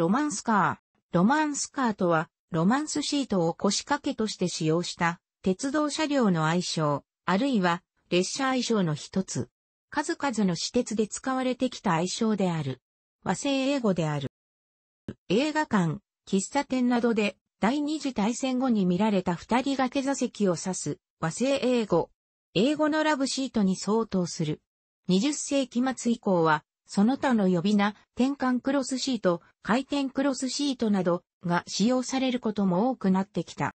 ロマンスカー。ロマンスカーとは、ロマンスシートを腰掛けとして使用した鉄道車両の愛称、あるいは列車愛称の一つ。数々の私鉄で使われてきた愛称である。和製英語である。映画館、喫茶店などで第二次大戦後に見られた二人掛け座席を指す和製英語。英語のラブシートに相当する。20世紀末以降はその他の呼び名、転換クロスシート、回転クロスシートなどが使用されることも多くなってきた。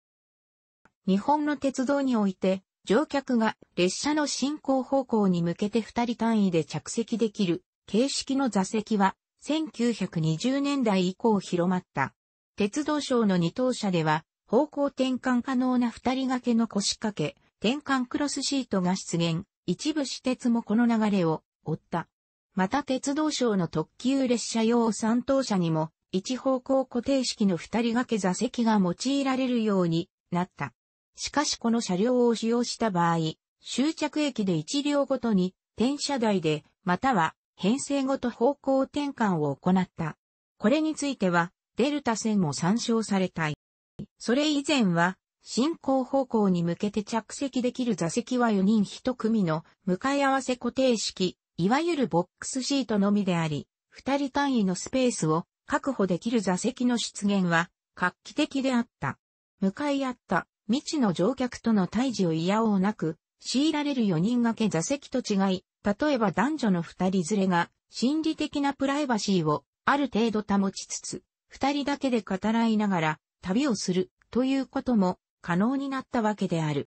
日本の鉄道において、乗客が列車の進行方向に向けて2人単位で着席できる形式の座席は1920年代以降広まった。鉄道省の二等車では方向転換可能な2人掛けの腰掛け、転換クロスシートが出現、一部私鉄もこの流れを追った。また鉄道省の特急列車用3等車にも、一方向固定式の二人掛け座席が用いられるようになった。しかしこの車両を使用した場合、終着駅で一両ごとに転車台で、または編成ごと方向転換を行った。これについては、デルタ線も参照されたい。それ以前は、進行方向に向けて着席できる座席は4人1組の向かい合わせ固定式いわゆるボックスシートのみであり、二人単位のスペースを確保できる座席の出現は画期的であった。向かい合った未知の乗客との対峙を嫌おうなく、強いられる四人掛け座席と違い、例えば男女の二人連れが心理的なプライバシーをある程度保ちつつ、二人だけで語らいながら旅をするということも可能になったわけである。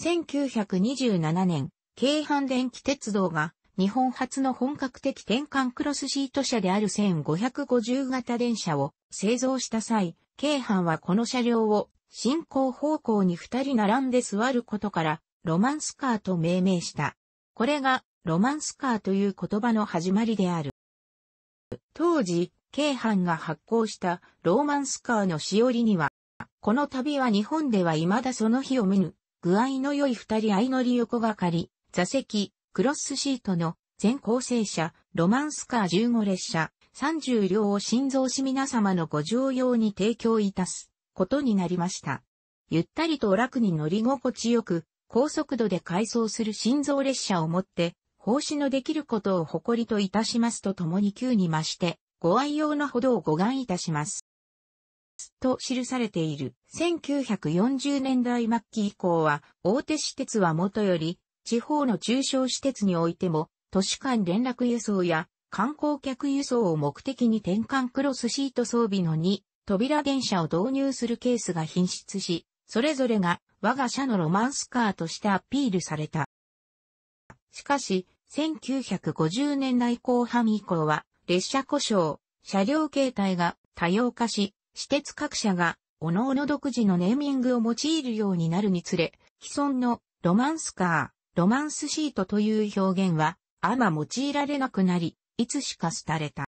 1927年、京阪電気鉄道が日本初の本格的転換クロスシート車である1550型電車を製造した際、京阪はこの車両を進行方向に二人並んで座ることから、ロマンスカーと命名した。これが、ロマンスカーという言葉の始まりである。当時、京阪が発行したローマンスカーのしおりには、この旅は日本では未だその日を見ぬ、具合の良い二人相乗り横がかり、座席、クロスシートの全構成車、ロマンスカー15列車、30両を新造し皆様のご乗用に提供いたすことになりました。ゆったりとお楽に乗り心地よく、高速度で改装する新造列車をもって、奉仕のできることを誇りといたしますとともに急に増して、ご愛用のほどをご願いたします。と記されている1940年代末期以降は、大手私鉄はもとより、地方の中小施設においても、都市間連絡輸送や観光客輸送を目的に転換クロスシート装備の2、扉電車を導入するケースが品質し、それぞれが我が社のロマンスカーとしてアピールされた。しかし、1950年代後半以降は、列車故障、車両形態が多様化し、私鉄各社が、各々独自のネーミングを用いるようになるにつれ、既存のロマンスカー、ロマンスシートという表現は、あま用いられなくなり、いつしか廃れた。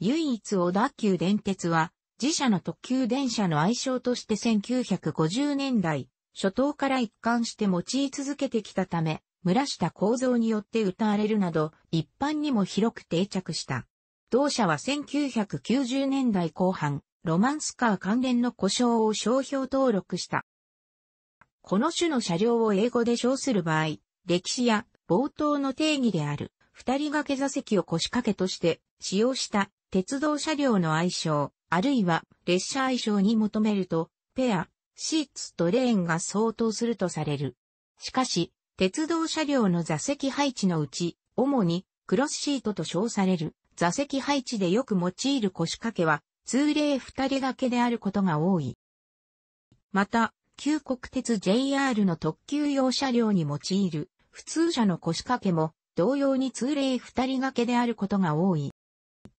唯一小田急電鉄は、自社の特急電車の愛称として1950年代、初頭から一貫して用い続けてきたため、村下構造によって歌われるなど、一般にも広く定着した。同社は1990年代後半、ロマンスカー関連の故障を商標登録した。この種の車両を英語で称する場合、歴史や冒頭の定義である二人掛け座席を腰掛けとして使用した鉄道車両の愛称、あるいは列車愛称に求めると、ペア、シーツとレーンが相当するとされる。しかし、鉄道車両の座席配置のうち、主にクロスシートと称される座席配置でよく用いる腰掛けは、通例二人掛けであることが多い。また、旧国鉄 JR の特急用車両に用いる普通車の腰掛けも同様に通例二人掛けであることが多い。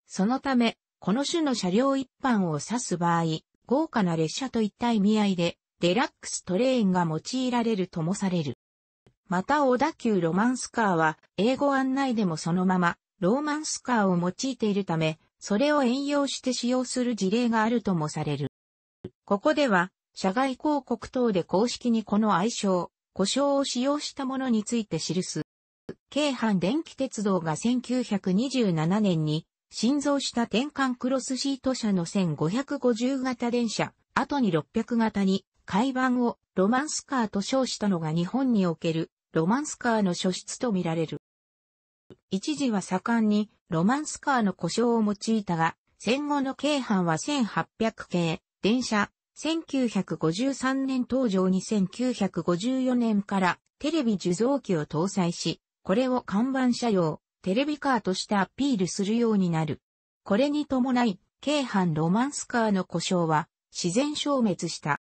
そのため、この種の車両一般を指す場合、豪華な列車といった意味合いで、デラックストレーンが用いられるともされる。また小田急ロマンスカーは、英語案内でもそのまま、ローマンスカーを用いているため、それを援用して使用する事例があるともされる。ここでは、社外広告等で公式にこの愛称、故障を使用したものについて記す。京阪電気鉄道が1927年に、新造した転換クロスシート車の1550型電車、後に600型に、海板をロマンスカーと称したのが日本におけるロマンスカーの初出とみられる。一時は盛んにロマンスカーの故障を用いたが、戦後の京阪は1800系電車1953年登場に1 9 5 4年からテレビ受像機を搭載し、これを看板車用、テレビカーとしてアピールするようになる。これに伴い、京阪ロマンスカーの故障は自然消滅した。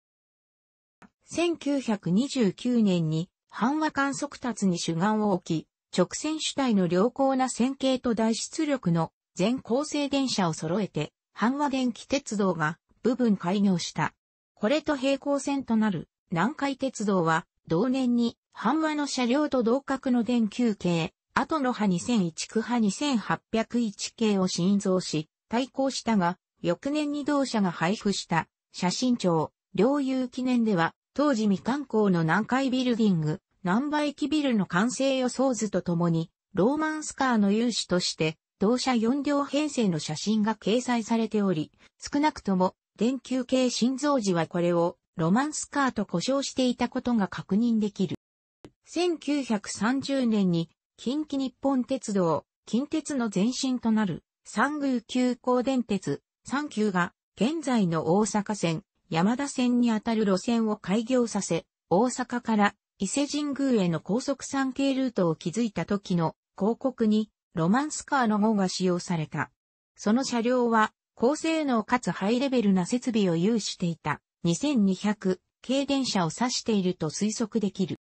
1929年に半和観測達に主眼を置き、直線主体の良好な線形と大出力の全構成電車を揃えて、半和電気鉄道が部分開業した。これと平行線となる南海鉄道は同年に半和の車両と同格の電球系、後の派2001区派2801系を新造し、対抗したが、翌年に同社が配布した写真帳、領有記念では、当時未観光の南海ビルディング、南波駅ビルの完成予想図とともに、ローマンスカーの有志として、同社4両編成の写真が掲載されており、少なくとも電球系心臓時はこれをロマンスカーと呼称していたことが確認できる。1930年に近畿日本鉄道、近鉄の前身となる三宮急行電鉄三急が現在の大阪線、山田線にあたる路線を開業させ、大阪から伊勢神宮への高速三系ルートを築いた時の広告にロマンスカーの号が使用された。その車両は高性能かつハイレベルな設備を有していた2200軽電車を指していると推測できる。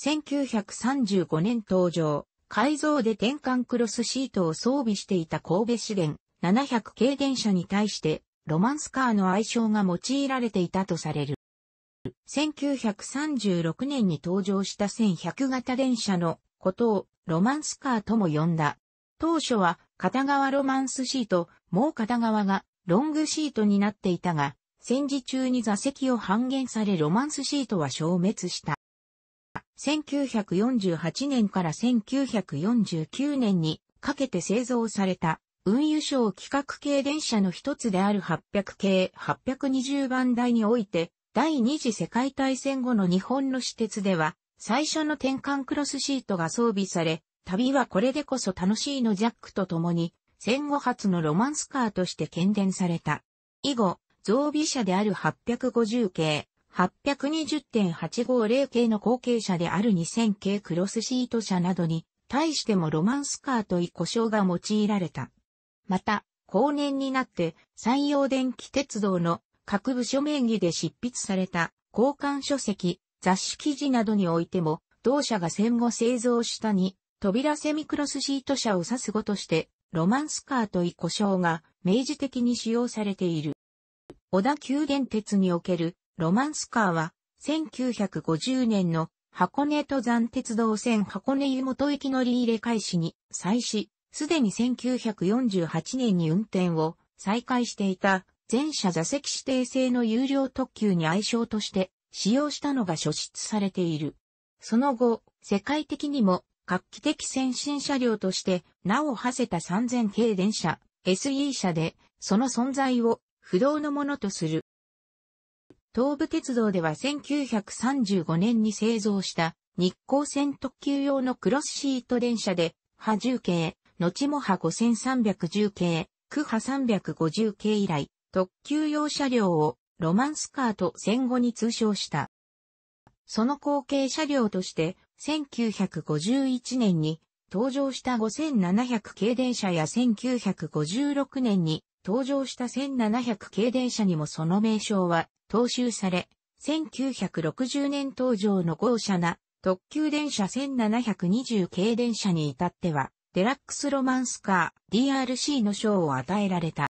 1935年登場、改造で転換クロスシートを装備していた神戸市電700軽電車に対してロマンスカーの愛称が用いられていたとされる。1936年に登場した1100型電車のことをロマンスカーとも呼んだ。当初は片側ロマンスシート、もう片側がロングシートになっていたが、戦時中に座席を半減されロマンスシートは消滅した。1948年から1949年にかけて製造された運輸省規格系電車の一つである800系820番台において第二次世界大戦後の日本の私鉄では最初の転換クロスシートが装備され旅はこれでこそ楽しいのジャックと共に、戦後初のロマンスカーとして喧伝された。以後、増備車である850系、820.850系の後継車である2000系クロスシート車などに、対してもロマンスカーとい故障が用いられた。また、後年になって、山陽電気鉄道の各部署名義で執筆された交換書籍、雑誌記事などにおいても、同社が戦後製造したに扉セミクロスシート車を指す語として、ロマンスカーとい故障が明示的に使用されている。小田急電鉄におけるロマンスカーは、1950年の箱根登山鉄道線箱根湯本駅乗り入れ開始に際し、すでに1948年に運転を再開していた全車座席指定制の有料特急に愛称として使用したのが所出されている。その後、世界的にも画期的先進車両として名を馳せた3000系電車 SE 車でその存在を不動のものとする。東武鉄道では1935年に製造した日光線特急用のクロスシート電車で、波10系、後も波5310系、区波350系以来、特急用車両をロマンスカーと戦後に通称した。その後継車両として、1951年に登場した5700系電車や1956年に登場した1700系電車にもその名称は踏襲され、1960年登場の豪車な特急電車1720系電車に至っては、デラックスロマンスカー DRC の賞を与えられた。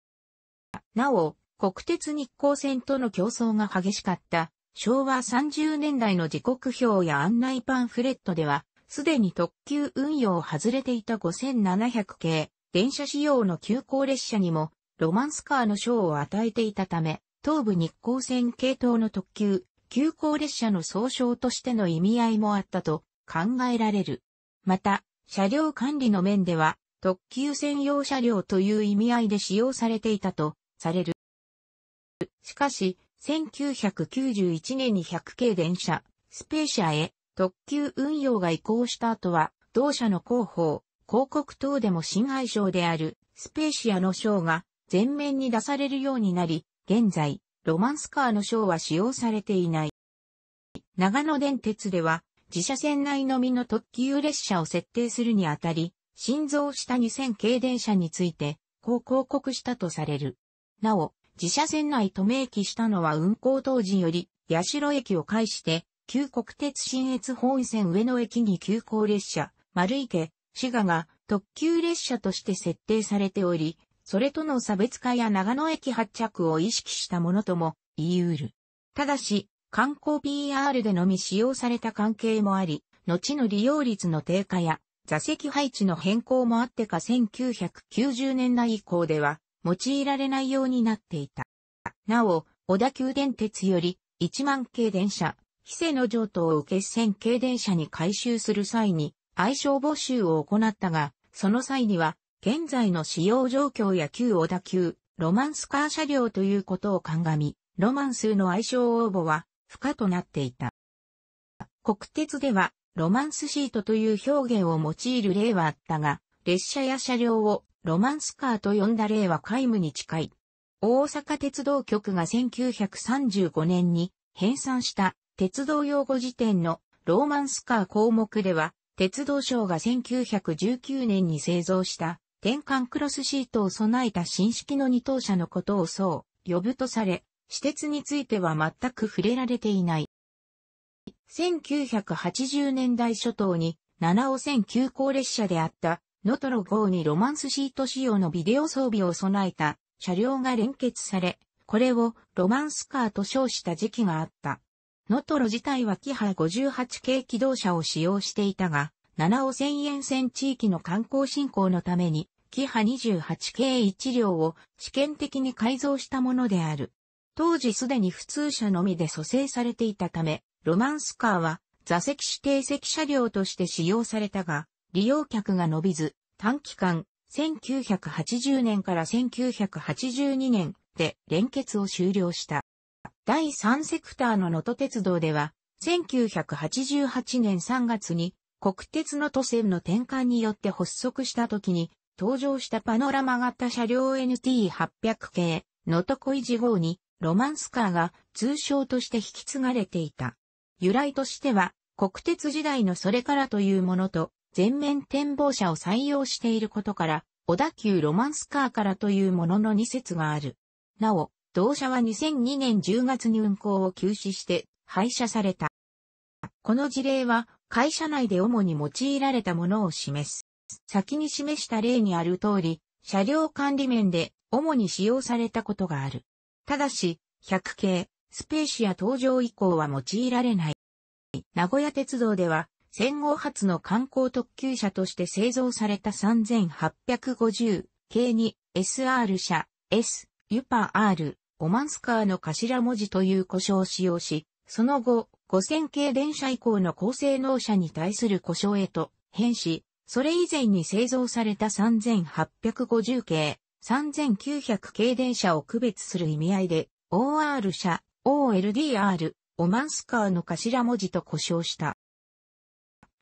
なお、国鉄日光線との競争が激しかった昭和30年代の時刻表や案内パンフレットでは、すでに特急運用を外れていた5700系、電車仕様の急行列車にも、ロマンスカーの賞を与えていたため、東武日光線系統の特急、急行列車の総称としての意味合いもあったと考えられる。また、車両管理の面では、特急専用車両という意味合いで使用されていたとされる。しかし、1991年に100系電車、スペーシアへ特急運用が移行した後は、同社の広報、広告等でも新愛称であるスペーシアの賞が全面に出されるようになり、現在、ロマンスカーの賞は使用されていない。長野電鉄では、自社線内のみの特急列車を設定するにあたり、新造した2000系電車について、こう広告したとされる。なお、自社線内と明記したのは運行当時より、八代駅を介して、旧国鉄新越本線上野駅に急行列車、丸池、滋賀が特急列車として設定されており、それとの差別化や長野駅発着を意識したものとも言い得る。ただし、観光 PR でのみ使用された関係もあり、後の利用率の低下や座席配置の変更もあってか1990年代以降では、用いられないようになっていた。なお、小田急電鉄より1万系電車、非正の上等を決戦系電車に改修する際に愛称募集を行ったが、その際には現在の使用状況や旧小田急、ロマンスカー車両ということを鑑み、ロマンスの愛称応募は不可となっていた。国鉄ではロマンスシートという表現を用いる例はあったが、列車や車両をロマンスカーと呼んだ例は皆無に近い。大阪鉄道局が1935年に編纂した鉄道用語辞典のローマンスカー項目では、鉄道省が1919年に製造した転換クロスシートを備えた新式の二等車のことをそう呼ぶとされ、私鉄については全く触れられていない。1980年代初頭に七尾線急行列車であったノトロ号にロマンスシート仕様のビデオ装備を備えた車両が連結され、これをロマンスカーと称した時期があった。ノトロ自体はキハ58系機動車を使用していたが、七尾千円線地域の観光振興のために、キハ28系1両を試験的に改造したものである。当時すでに普通車のみで蘇生されていたため、ロマンスカーは座席指定席車両として使用されたが、利用客が伸びず、短期間、1980年から1982年で連結を終了した。第3セクターの能登鉄道では、1988年3月に国鉄の都線の転換によって発足した時に登場したパノラマ型車両 NT800 系、能登小地号にロマンスカーが通称として引き継がれていた。由来としては国鉄時代のそれからというものと全面展望車を採用していることから、小田急ロマンスカーからというものの2説がある。なお、同社は2002年10月に運行を休止して廃車された。この事例は会社内で主に用いられたものを示す。先に示した例にある通り、車両管理面で主に使用されたことがある。ただし、100系、スペーシア登場以降は用いられない。名古屋鉄道では、戦後初の観光特急車として製造された3850系に SR 車 S、ユパ R、オマンスカーの頭文字という故障を使用し、その後、5000系電車以降の高性能車に対する故障へと変し、それ以前に製造された3850系、3900系電車を区別する意味合いで、OR 車、OLDR、オマンスカーの頭文字と故障した。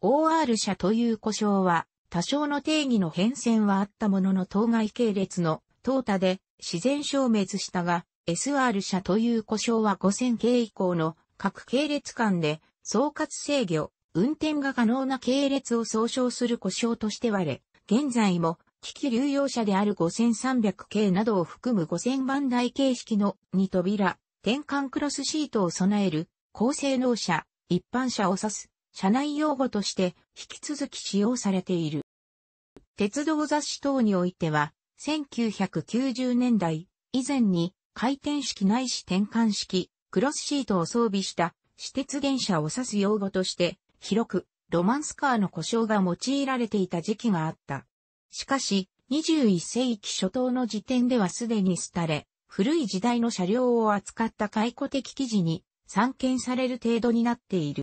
OR 社という故障は、多少の定義の変遷はあったものの当該系列の、淘汰で自然消滅したが、SR 社という故障は5000系以降の各系列間で総括制御、運転が可能な系列を総称する故障として割れ、現在も機器流用車である5300系などを含む5000番台形式の2扉、転換クロスシートを備える高性能車、一般車を指す社内用語として引き続き使用されている。鉄道雑誌等においては、1990年代以前に回転式ないし転換式、クロスシートを装備した私鉄電車を指す用語として広くロマンスカーの故障が用いられていた時期があった。しかし、21世紀初頭の時点ではすでに廃れ、古い時代の車両を扱った解雇的記事に散見される程度になっている。